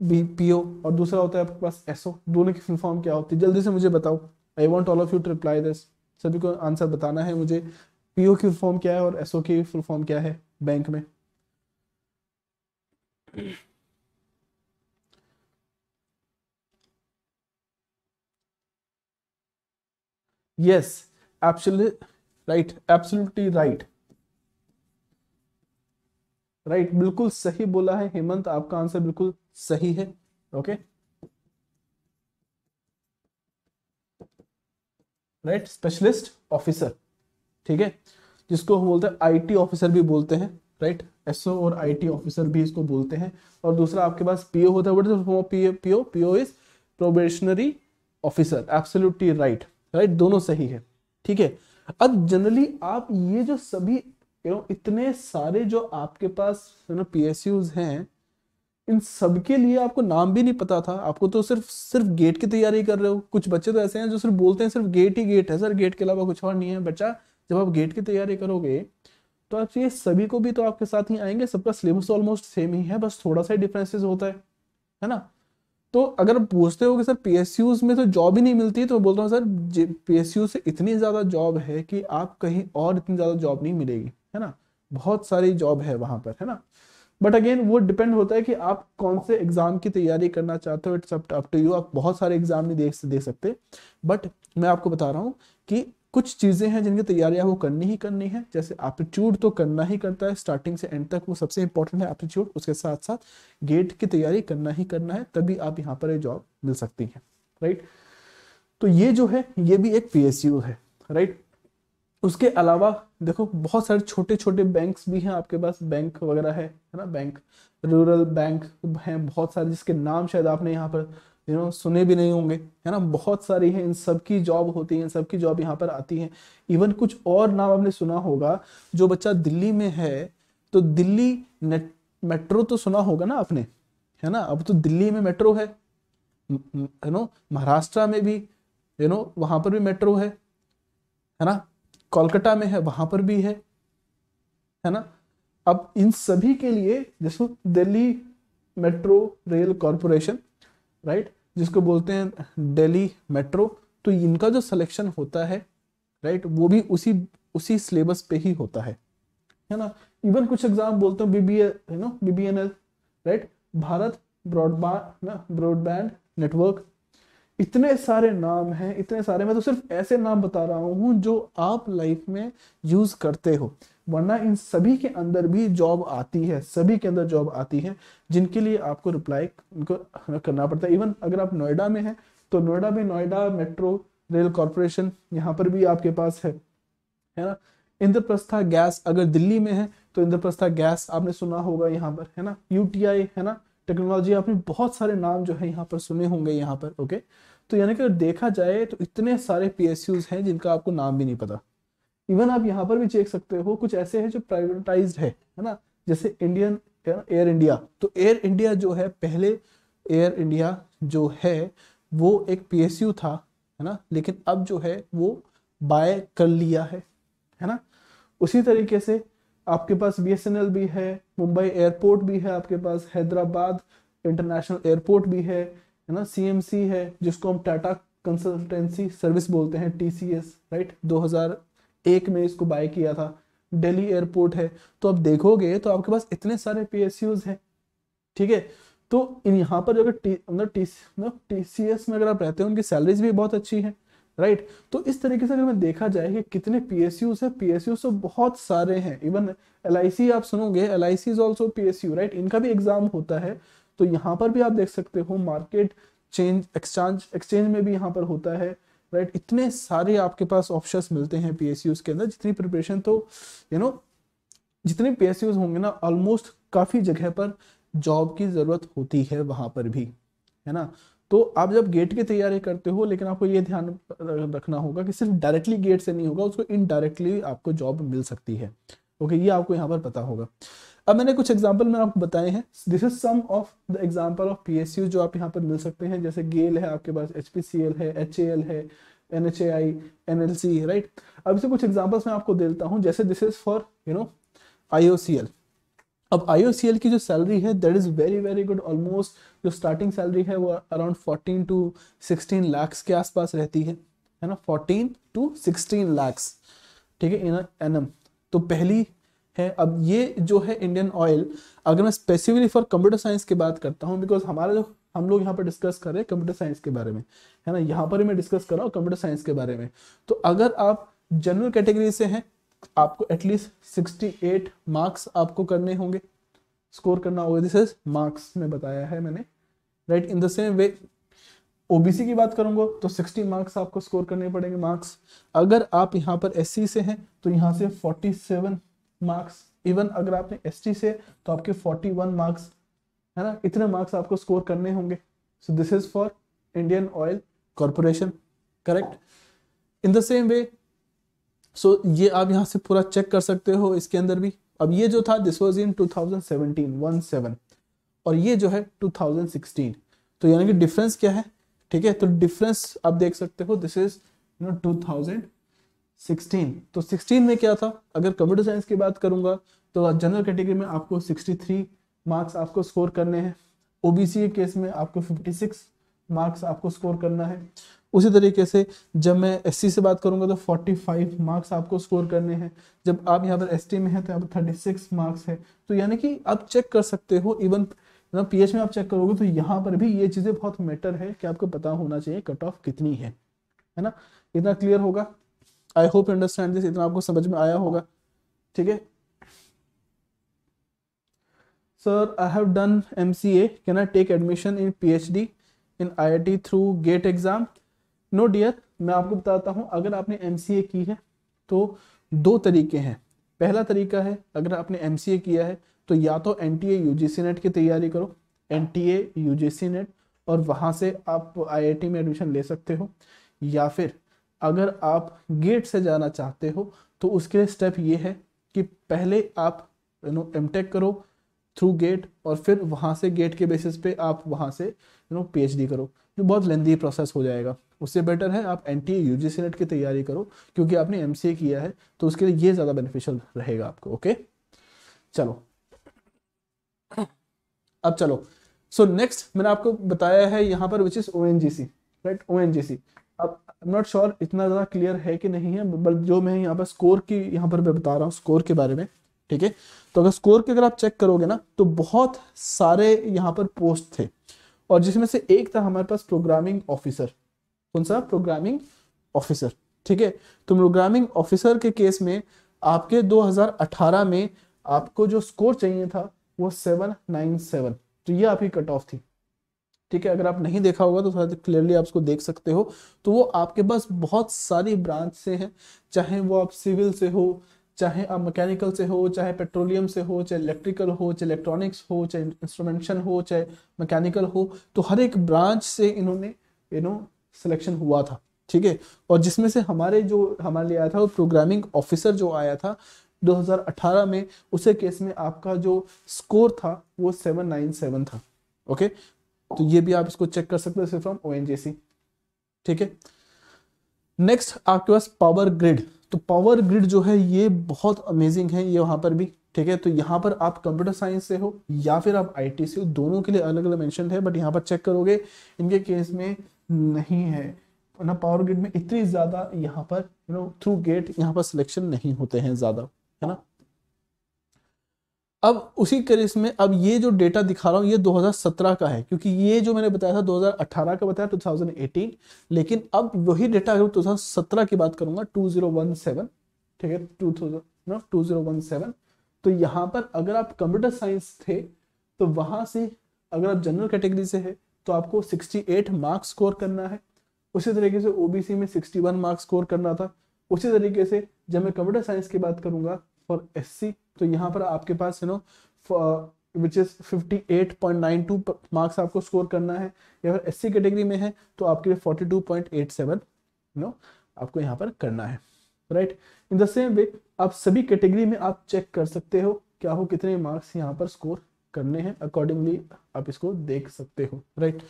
बी पी ओ और दूसरा होता है आपके पास एसओ दोनों की फुल फॉर्म क्या होती है जल्दी से मुझे बताओ I want all of you to reply this सभी को आंसर बताना है मुझे पी ओ की फुल फॉर्म क्या है और एसओ की फुल फॉर्म क्या है बैंक में yes absolutely right absolutely right right बिल्कुल सही बोला है हेमंत आपका आंसर बिल्कुल सही है ओके राइट स्पेशलिस्ट ऑफिसर ठीक है जिसको हम बोलते हैं आईटी ऑफिसर भी बोलते हैं राइट एसओ और आईटी ऑफिसर भी इसको बोलते हैं और दूसरा आपके पास पीओ होता है what is PO PO PO is probationary officer absolutely right right दोनों सही है ठीक है अब जनरली आप ये जो सभी यू नो इतने सारे जो आपके पास यू नो पीएसयूज हैं इन सब के लिए आपको नाम भी नहीं पता था आपको तो सिर्फ सिर्फ गेट की तैयारी कर रहे हो कुछ बच्चे तो ऐसे हैं जो सिर्फ बोलते हैं सिर्फ गेट ही गेट है सर गेट के अलावा कुछ और नहीं है बच्चा जब आप गेट की तैयारी करोगे तो आप ये सभी को भी तो आपके साथ ही आएंगे सबका सिलेबस ऑलमोस्ट सेम ही है बस थोड़ा सा डिफरेंसेस होता है है ना तो अगर पूछते हो कि सर पी में तो जॉब ही नहीं मिलती तो मैं बोलता हूँ सर पी से इतनी ज़्यादा जॉब है कि आप कहीं और इतनी ज़्यादा जॉब नहीं मिलेगी है ना बहुत सारी जॉब है वहां पर है ना बट अगेन वो डिपेंड होता है कि आप कौन से एग्जाम की तैयारी करना चाहते हो इट्स अप टू यू आप बहुत सारे एग्जाम नहीं देख दे सकते बट मैं आपको बता रहा हूँ कि कुछ चीज़ें हैं जिनकी तैयारियां वो करनी ही करनी है जैसे एप्टीट्यूड तो करना ही करता है स्टार्टिंग से एंड तक वो सबसे इंपॉर्टेंट है एप्टीट्यूड उसके साथ साथ गेट की तैयारी करना ही करना है तभी आप यहाँ पर जॉब मिल सकती है राइट तो ये जो है ये भी एक पी है राइट उसके अलावा देखो बहुत सारे छोटे छोटे बैंक्स भी हैं आपके पास बैंक वगैरह है है ना बैंक रूरल बैंक हैं बहुत सारे जिसके नाम शायद आपने यहाँ पर यू नो सुने भी नहीं होंगे है ना बहुत सारी हैं इन सब की जॉब होती है इन जॉब यहाँ पर आती है इवन कुछ और नाम आपने सुना होगा जो बच्चा दिल्ली में है तो दिल्ली मेट्रो तो सुना होगा ना आपने है ना अब तो दिल्ली में मेट्रो है यू नो महाराष्ट्र में भी यू नो वहाँ पर भी मेट्रो है है ना कोलकाता में है वहां पर भी है है ना अब इन सभी के लिए जिसको Delhi metro rail corporation right जिसको बोलते हैं दिल्ली मेट्रो तो इनका जो सिलेक्शन होता है राइट वो भी उसी उसी सिलेबस पे ही होता है है ना इवन कुछ एग्जाम बोलते हैं BBL you know BBNL right Bharat broadband broadband network इतने सारे नाम हैं इतने सारे मैं तो सिर्फ ऐसे नाम बता रहा हूँ जो आप लाइफ में यूज करते हो वरना इन सभी के अंदर भी जॉब आती है सभी के अंदर जॉब आती है जिनके लिए आपको रिप्लाई उनको करना पड़ता है इवन अगर आप नोएडा में हैं तो नोएडा में नोएडा मेट्रो रेल कॉरपोरेशन यहाँ पर भी आपके पास है है ना इंद्रप्रस्था गैस अगर दिल्ली में है तो इंद्रप्रस्था गैस आपने सुना होगा यहाँ पर है ना यूटीआई है ना टेक्नोलॉजी आपने बहुत सारे नाम जो है यहाँ पर सुने होंगे यहाँ पर ओके okay? तो यानी कि देखा जाए तो इतने सारे पी हैं जिनका आपको नाम भी नहीं पता इवन आप यहाँ पर भी चेक सकते हो कुछ ऐसे हैं जो प्राइवेटाइज है है ना जैसे इंडियन एयर इंडिया तो एयर इंडिया जो है पहले एयर इंडिया जो है वो एक पी था है ना लेकिन अब जो है वो बाय कर लिया है है ना उसी तरीके से आपके पास बी भी है मुंबई एयरपोर्ट भी है आपके पास हैदराबाद इंटरनेशनल एयरपोर्ट भी है है ना सी है जिसको हम टाटा कंसल्टेंसी सर्विस बोलते हैं टी राइट 2001 में इसको बाय किया था दिल्ली एयरपोर्ट है तो आप देखोगे तो आपके पास इतने सारे पी हैं ठीक है तो यहाँ पर अगर टी मतलब टी मतलब में अगर आप रहते हो उनकी सैलरीज भी बहुत अच्छी है राइट तो इस तरीके से अगर मैं देखा जाए कि कितने पी एस यूज है पी एस यूज तो बहुत सारे हैं इवन एल आप सुनोगे L I C is also P S U right इनका भी एग्जाम होता है तो यहाँ पर भी आप देख सकते हो मार्केट चेंज एक्सचेंज एक्सचेंज में भी यहाँ पर होता है राइट right? इतने सारे आपके पास ऑप्शन मिलते हैं पी के अंदर जितनी प्रिपरेशन तो यू you नो know, जितने पी होंगे ना ऑलमोस्ट काफ़ी जगह पर जॉब की ज़रूरत होती है वहां पर भी है ना तो आप जब गेट की तैयारी करते हो लेकिन आपको ये ध्यान रखना होगा कि सिर्फ डायरेक्टली गेट से नहीं होगा उसको इनडायरेक्टली आपको जॉब मिल सकती है ओके ये आपको यहाँ पर पता होगा अब मैंने कुछ एग्जाम्पल मैंने आपको बताए हैं this is some of the example of P S U जो आप यहाँ पर मिल सकते हैं जैसे गेल है आपके पास एच पी सी एल है एच ए एल है N H A I N L C right अब इसे कुछ एग्जाम्पल्स मैं आपको देता हूँ जैसे this is for you know I O C L अब आई की जो सैलरी है that is very very good almost जो स्टार्टिंग सैलरी है वो around fourteen to sixteen lakhs के आसपास रहती है है ना फोर्टीन टू सिक्सटीन लैक्स ठीक है इन एम तो पहली है अब ये जो है इंडियन ऑयल अगर मैं स्पेसिफिकली फॉर कंप्यूटर साइंस की बात करता हूँ बिकॉज हमारा जो हम लोग यहाँ पर डिस्कस कर रहे हैं कंप्यूटर साइंस के बारे में है ना यहाँ पर मैं डिस्कस कर रहा हूँ कंप्यूटर साइंस के बारे में तो अगर आप जनरल कैटेगरी से हैं आपको एटलीस्ट सिक्सटी एट मार्क्स आपको करने होंगे स्कोर करना होगा दिस इज मार्क्स में बताया है मैंने right in the same way OBC की बात करूंगा तो 60 मार्क्स आपको स्कोर करने पड़ेंगे मार्क्स अगर आप यहाँ पर एस से हैं तो यहाँ से 47 मार्क्स इवन अगर आपने एस से तो आपके 41 मार्क्स है ना इतने मार्क्स आपको स्कोर करने होंगे so this is for Indian Oil Corporation correct in the same way so ये आप यहाँ से पूरा चेक कर सकते हो इसके अंदर भी अब ये जो था दिस वॉज इन 2017 सेवन और ये जो है 2016 तो यानी कि डिफरेंस क्या है ठीक है तो डिफरेंस आप देख सकते हो this is no two thousand sixteen तो सिक्सटीन में क्या था अगर कंप्यूटर साइंस की बात करूंगा तो जनरल कैटेगरी में आपको सिक्सटी थ्री मार्क्स आपको स्कोर करने हैं ओबीसी के केस में आपको 56 मार्क्स आपको स्कोर करना है उसी तरीके से जब मैं एस से बात करूंगा तो 45 मार्क्स आपको स्कोर करने हैं जब आप यहाँ पर एस में हैं तो यहाँ पर थर्टी मार्क्स है तो यानी कि आप चेक कर सकते हो इवन मतलब पीएच में आप चेक करोगे तो यहाँ पर भी ये चीज़ें बहुत मैटर है कि आपको पता होना चाहिए कट ऑफ कितनी है है ना इतना क्लियर होगा आई होप अंडरस्टैंड दिस इतना आपको समझ में आया होगा ठीक है sir I have done M C A can I take admission in P H D in I I T through GATE exam no dear मैं आपको बताता हूँ अगर आपने एम सी ए की है तो दो तरीके हैं पहला तरीका है अगर आपने एम सी ए किया है तो या तो एन टी सी नेट की तैयारी करो एन टी यूजीसी नेट और वहाँ से आप टी में एडमिशन ले सकते हो या फिर अगर आप गेट से जाना चाहते हो तो उसके लिए स्टेप ये है कि पहले आप यू नो एम करो थ्रू गेट और फिर वहाँ से गेट के बेसिस पे आप वहाँ से यू नो डी करो जो बहुत लेंदी प्रोसेस हो जाएगा उससे बेटर है आप N T U G NET की तैयारी करो क्योंकि आपने एम किया है तो उसके लिए ये ज़्यादा बेनिफिशियल रहेगा आपको ओके चलो अब चलो सो so नेक्स्ट मैंने आपको बताया है यहाँ पर which is O N G C right O N G C अब आई एम नॉट श्योर इतना ज़्यादा क्लियर है कि नहीं है बट जो मैं यहाँ पर स्कोर की यहाँ पर मैं बता रहा हूँ स्कोर के बारे में ठीक है तो अगर स्कोर के अगर आप चेक करोगे ना तो बहुत सारे यहाँ पर पोस्ट थे और जिसमें से एक था हमारे पास प्रोग्रामिंग ऑफिसर कौन सा प्रोग्रामिंग ऑफिसर ठीक है तो प्रोग्रामिंग ऑफिसर के केस में आपके 2018 में आपको जो स्कोर चाहिए था वो सेवन नाइन सेवन तो ये आपकी कट ऑफ थी ठीक है अगर आप नहीं देखा होगा तो थोड़ा क्लियरली आप उसको देख सकते हो तो वो आपके पास बहुत सारी ब्रांच से है चाहे वो आप सिविल से हो चाहे आप मैकेनिकल से हो चाहे पेट्रोलियम से हो चाहे इलेक्ट्रिकल हो चाहे इलेक्ट्रॉनिक्स हो चाहे इंस्ट्रूमेंटेशन हो चाहे मैकेनिकल हो तो हर एक ब्रांच से इन्होंने यू नो सिलेक्शन हुआ था ठीक है और जिसमें से हमारे जो हमारे लिए आया था वो प्रोग्रामिंग ऑफिसर जो आया था 2018 में उसे केस में आपका जो स्कोर था वो 797 था ओके तो ये भी आप इसको चेक कर सकते हो फ्रॉम ओ ठीक है नेक्स्ट आपके पास पावर ग्रिड तो पावर ग्रिड जो है ये बहुत अमेजिंग है ये वहां पर भी ठीक है तो यहाँ पर आप कंप्यूटर साइंस से हो या फिर आप आईटी से हो दोनों के लिए अलग अलग मेंशन है बट यहाँ पर चेक करोगे इनके केस में नहीं है ना पावर ग्रिड में इतनी ज़्यादा यहाँ पर यू नो थ्रू गेट यहाँ पर सिलेक्शन नहीं होते हैं ज़्यादा है ना अब उसी केस में अब ये जो डेटा दिखा रहा हूं ये 2017 का है क्योंकि ये जो मैंने बताया था 2018 का बताया 2018 लेकिन अब वही डेटा अगर 2017 की बात करूंगा 2017 ठीक है 2000 2017 तो यहाँ पर अगर आप कंप्यूटर साइंस थे तो वहां से अगर आप जनरल कैटेगरी से है तो आपको 68 मार्क्स स्कोर करना है उसी तरीके से ओबीसी में सिक्सटी मार्क्स स्कोर करना था उसी तरीके से जब मैं कंप्यूटर साइंस की बात करूंगा फॉर एस तो यहाँ पर आपके पास you know which is fifty eight point nine two marks आपको स्कोर करना है या फिर एस कैटेगरी में है तो आपके लिए forty two point eight seven you know आपको यहाँ पर करना है right in the same way आप सभी कैटेगरी में आप चेक कर सकते हो क्या हो कितने मार्क्स यहाँ पर स्कोर करने हैं अकॉर्डिंगली आप इसको देख सकते हो राइट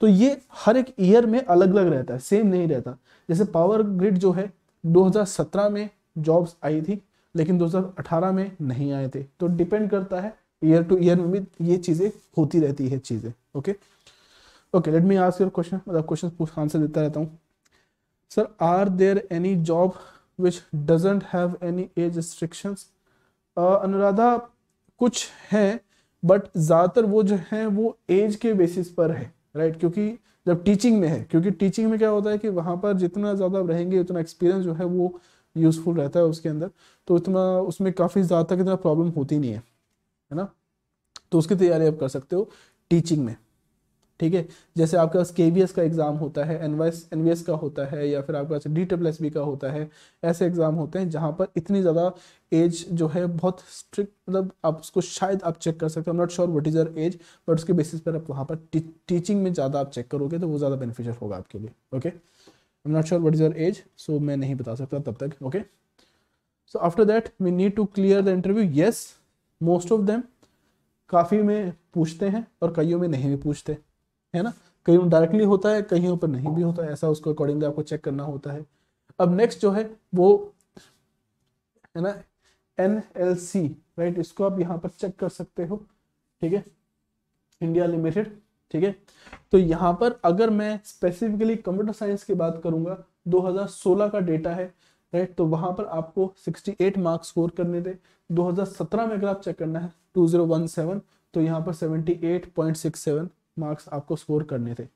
तो ये हर एक ईयर में अलग अलग रहता है सेम नहीं रहता जैसे पावर ग्रिड जो है 2017 में जॉब्स आई थी लेकिन 2018 में नहीं आए थे तो डिपेंड करता है ईयर टू ईयर में भी ये चीज़ें होती रहती है चीज़ें okay okay let me ask your question मतलब क्वेश्चन आंसर देता रहता हूँ sir are there any job which doesn't have any age restriction Anuradha कुछ है बट ज़्यादातर वो जो है वो एज के बेसिस पर है राइट right? क्योंकि जब टीचिंग में है क्योंकि टीचिंग में क्या होता है कि वहाँ पर जितना ज़्यादा रहेंगे उतना एक्सपीरियंस जो है वो यूज़फुल रहता है उसके अंदर तो इतना उसमें काफ़ी ज़्यादा तक इतना प्रॉब्लम होती नहीं है है ना तो उसकी तैयारी आप कर सकते हो टीचिंग में ठीक है जैसे आपके पास के का एग्ज़ाम होता है एन वाई का होता है या फिर आपके पास डी डब्ल्यू का होता है ऐसे एग्ज़ाम होते हैं जहाँ पर इतनी ज़्यादा एज जो है बहुत स्ट्रिक्ट मतलब आप उसको शायद आप चेक कर सकते हो not sure what is your age but उसके बेसिस पर आप वहाँ पर टी, टीचिंग में ज़्यादा आप चेक करोगे तो वो ज़्यादा बेनिफिशियल होगा आपके लिए okay okay? I am not sure what is your age so मैं नहीं बता सकता तब तक okay so after that we need to clear the interview yes most of them काफ़ी में पूछते हैं और कईयों में नहीं भी पूछते है ना कईयों डायरेक्टली होता है कहीं पर नहीं भी होता है ऐसा उसको अकॉर्डिंगली आपको चेक करना होता है अब नेक्स्ट जो है वो है ना एन एल सी राइट इसको आप यहाँ पर चेक कर सकते हो ठीक है इंडिया लिमिटेड ठीक है तो यहाँ पर अगर मैं स्पेसिफिकली कंप्यूटर साइंस की बात करूंगा 2016 का डेटा है राइट तो वहां पर आपको 68 मार्क्स स्कोर करने थे 2017 में अगर आप चेक करना है 2017 तो यहां पर 78.67 मार्क्स आपको स्कोर करने थे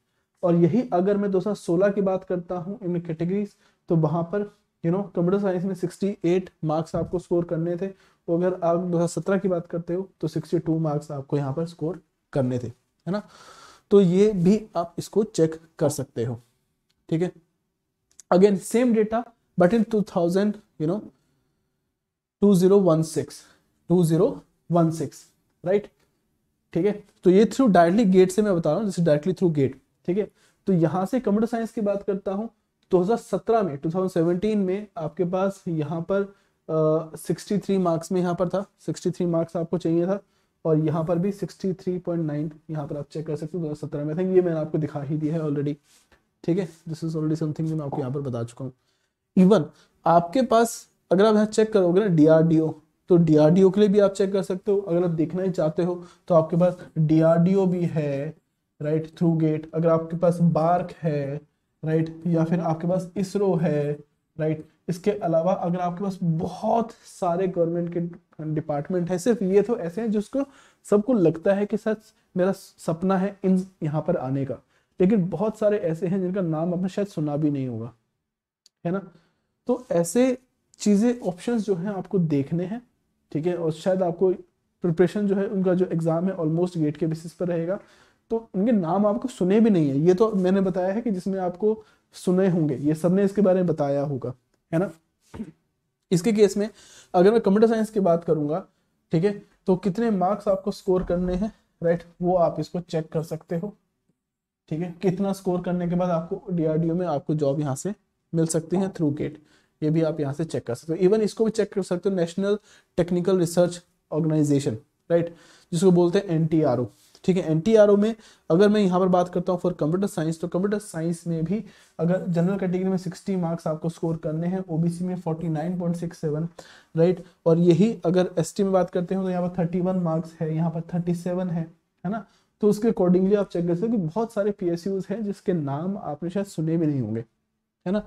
और यही अगर मैं 2016 की बात करता हूँ इन कैटेगरीज तो वहां पर यू नो कंप्यूटर साइंस में 68 मार्क्स आपको स्कोर करने थे तो अगर आप 2017 की बात करते हो तो 62 मार्क्स आपको यहाँ पर स्कोर करने थे है ना तो ये भी आप इसको चेक कर सकते हो ठीक है again same data but in two thousand you know two zero one six two zero one six right ठीक है तो ये थ्रू डायरेक्टली गेट से मैं बता रहा हूँ जैसे डायरेक्टली थ्रू गेट ठीक है तो यहां से कंप्यूटर साइंस की बात करता हूं 2017 में 2017 में आपके पास यहां पर सिक्सटी थ्री मार्क्स में यहां पर था 63 मार्क्स आपको चाहिए था और यहाँ पर भी 63.9 यहाँ पर आप चेक कर सकते हो दो सत्रह में थिंक ये मैंने आपको दिखा ही दिया है ऑलरेडी ठीक है दिस इज ऑलरेडी समथिंग जो मैं आपको यहाँ पर बता चुका हूँ इवन आपके पास अगर आप यहाँ चेक करोगे ना ओ तो डीआरडीओ के लिए भी आप चेक कर सकते हो अगर आप देखना ही चाहते हो तो आपके पास डीआरडीओ भी है राइट थ्रू गेट अगर आपके पास बार्क है राइट या फिर आपके पास इसरो है राइट इसके अलावा अगर आपके पास बहुत सारे गवर्नमेंट के डिपार्टमेंट हैं सिर्फ ये तो ऐसे हैं जिसको सबको लगता है कि सच मेरा सपना है इन यहाँ पर आने का लेकिन बहुत सारे ऐसे हैं जिनका नाम आपने शायद सुना भी नहीं होगा है ना तो ऐसे चीज़ें ऑप्शंस जो हैं आपको देखने हैं ठीक है और शायद आपको प्रिपरेशन जो है उनका जो एग्ज़ाम है ऑलमोस्ट गेट के बेसिस पर रहेगा तो उनके नाम आपको सुने भी नहीं है ये तो मैंने बताया है कि जिसमें आपको सुने होंगे ये सबने इसके बारे में बताया होगा है ना इसके केस में अगर मैं कंप्यूटर साइंस की बात करूंगा ठीक है तो कितने मार्क्स आपको स्कोर करने हैं राइट वो आप इसको चेक कर सकते हो ठीक है कितना स्कोर करने के बाद आपको डीआरडीओ में आपको जॉब यहाँ से मिल सकती है थ्रू गेट ये भी आप यहाँ से चेक कर सकते हो इवन इसको भी चेक कर सकते हो national technical research organisation right जिसको बोलते हैं एन ठीक है एन में अगर मैं यहाँ पर बात करता हूँ फॉर कंप्यूटर साइंस तो कंप्यूटर साइंस में भी अगर जनरल कैटेगरी में 60 मार्क्स आपको स्कोर करने हैं ओबीसी में 49.67 राइट और यही अगर एसटी में बात करते हैं तो यहाँ पर 31 मार्क्स है यहाँ पर 37 है है ना तो उसके अकॉर्डिंगली आप चेक कर सकते हो कि बहुत सारे पी हैं जिसके नाम आपने शायद सुने भी नहीं होंगे है ना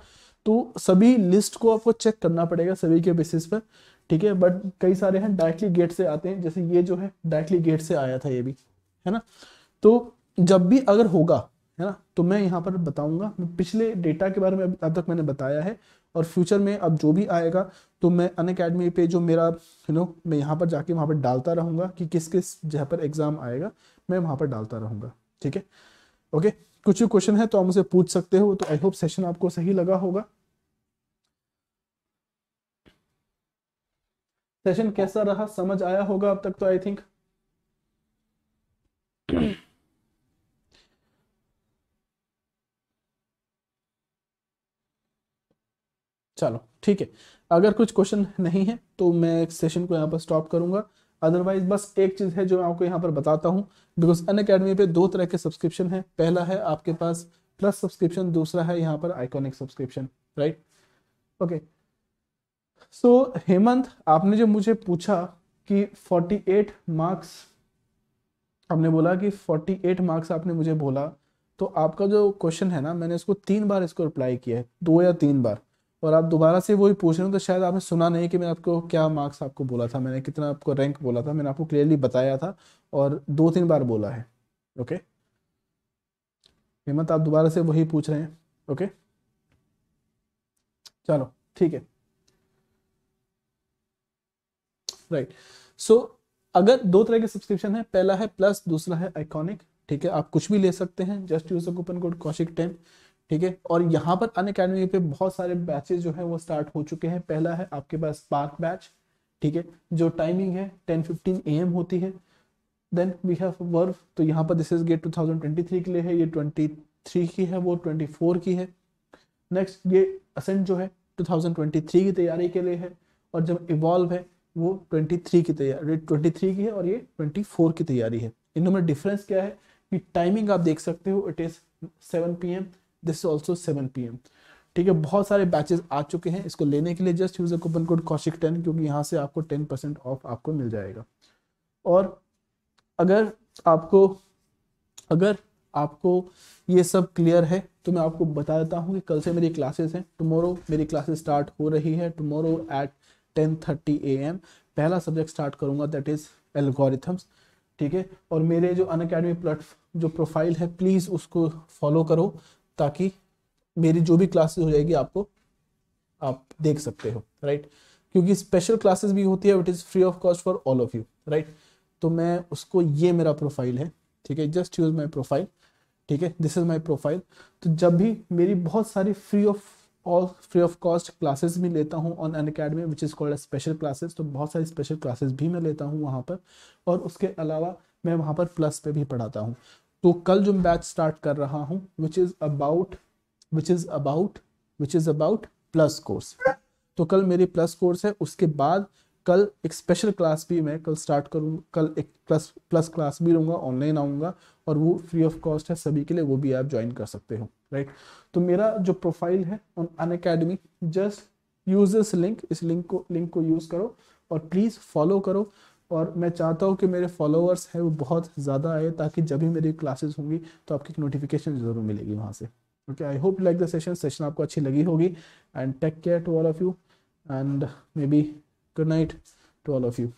तो सभी लिस्ट को आपको चेक करना पड़ेगा सभी के बेसिस पर ठीक है बट कई सारे हैं डायरेक्टली गेट से आते हैं जैसे ये जो है डायरेक्टली गेट से आया था ये भी है ना तो जब भी अगर होगा है ना तो मैं यहाँ पर बताऊंगा पिछले डेटा के बारे में अब तक मैंने बताया है और फ्यूचर में अब जो भी आएगा तो मैं अन अकेडमी पे जो मेरा यू नो मैं यहाँ पर जाके वहाँ पर डालता रहूंगा कि किस किस जगह पर एग्जाम आएगा मैं वहाँ पर डालता रहूंगा ठीक है ओके कुछ भी क्वेश्चन है तो आप मुझे पूछ सकते हो तो आई होप सेशन आपको सही लगा होगा सेशन कैसा रहा समझ आया होगा अब तक तो आई थिंक चलो ठीक है अगर कुछ क्वेश्चन नहीं है तो मैं सेशन को यहाँ पर स्टॉप करूंगा अदरवाइज बस एक चीज़ है जो मैं आपको यहाँ पर बताता हूँ बिकॉज अन अकेडमी पे दो तरह के सब्सक्रिप्शन है पहला है आपके पास प्लस सब्सक्रिप्शन दूसरा है यहाँ पर iconic subscription right okay so Hemant आपने जो मुझे पूछा कि 48 मार्क्स आपने बोला कि 48 मार्क्स आपने मुझे बोला तो आपका जो क्वेश्चन है ना मैंने इसको तीन बार इसको अप्लाई किया है दो या तीन बार और आप दोबारा से वही पूछ रहे हो तो शायद आपने सुना नहीं कि मैंने आपको क्या मार्क्स आपको बोला था मैंने कितना आपको रैंक बोला था मैंने आपको क्लियरली बताया था और दो तीन बार बोला है ओके हेमंत आप दोबारा से वही पूछ रहे हैं ओके चलो ठीक है राइट सो अगर दो तरह के सब्सक्रिप्शन है पहला है प्लस दूसरा है आइकॉनिक ठीक है आप कुछ भी ले सकते हैं just use coupon code Kaushik temp ठीक है और यहाँ पर अन अकेडमी पे बहुत सारे बैचेज जो है वो स्टार्ट हो चुके हैं पहला है आपके पास स्पार्क बैच ठीक है जो टाइमिंग है टेन फिफ्टीन ए एम होती है देन वी हैव वर्व तो यहाँ पर दिस इज गेट 2023 के लिए है ये 23 की है वो 24 की है नेक्स्ट ये असेंट जो है 2023 की तैयारी के लिए है और जब इवॉल्व है वो 23 की तैयारी 23 की है और ये 24 की तैयारी है इन दोनों में डिफरेंस क्या है कि टाइमिंग आप देख सकते हो it is seven P M this also seven P ठीक है बहुत सारे बैचेस आ चुके हैं इसको लेने के लिए just use coupon code Kaushik ten क्योंकि यहाँ से आपको टेन परसेंट ऑफ आपको मिल जाएगा और अगर आपको अगर आपको ये सब क्लियर है तो मैं आपको बता देता हूँ कि कल से मेरी क्लासेस हैं टुमारो मेरी क्लासेस स्टार्ट हो रही है tomorrow at ten thirty A M पहला सब्जेक्ट स्टार्ट करूंगा दैट इज़ एल्गोरिथम्स ठीक है और मेरे जो अन अकेडमी प्लेटफ जो प्रोफाइल है प्लीज़ उसको फॉलो करो ताकि मेरी जो भी क्लासेस हो जाएगी आपको आप देख सकते हो राइट क्योंकि स्पेशल क्लासेस भी होती है it is free of cost for all of you right तो मैं उसको ये मेरा प्रोफाइल है ठीक है जस्ट यूज़ माई प्रोफाइल ठीक है दिस इज़ माई प्रोफाइल तो जब भी मेरी बहुत सारी free of all free of cost classes भी लेता हूँ on Unacademy which is called special classes तो बहुत सारी स्पेशल क्लासेस भी मैं लेता हूँ वहाँ पर और उसके अलावा मैं वहाँ पर प्लस पे भी पढ़ाता हूँ तो कल जो बैच स्टार्ट कर रहा हूँ which is about which is about which is about plus course तो कल मेरी प्लस कोर्स है उसके बाद कल एक स्पेशल क्लास भी मैं कल स्टार्ट करूंगा कल एक प्लस प्लस क्लास भी लूंगा ऑनलाइन आऊँगा और वो फ्री ऑफ कॉस्ट है सभी के लिए वो भी आप ज्वाइन कर सकते हो राइट तो मेरा जो प्रोफाइल है on Unacademy just use this link इस लिंक को लिंक को यूज़ करो और प्लीज़ फॉलो करो और मैं चाहता हूँ कि मेरे फॉलोअर्स हैं वो बहुत ज़्यादा आए ताकि जब भी मेरी क्लासेस होंगी तो आपकी एक नोटिफिकेशन ज़रूर मिलेगी वहाँ से okay I hope like the session session आपको अच्छी लगी होगी and take care to all of you and maybe good night to all of you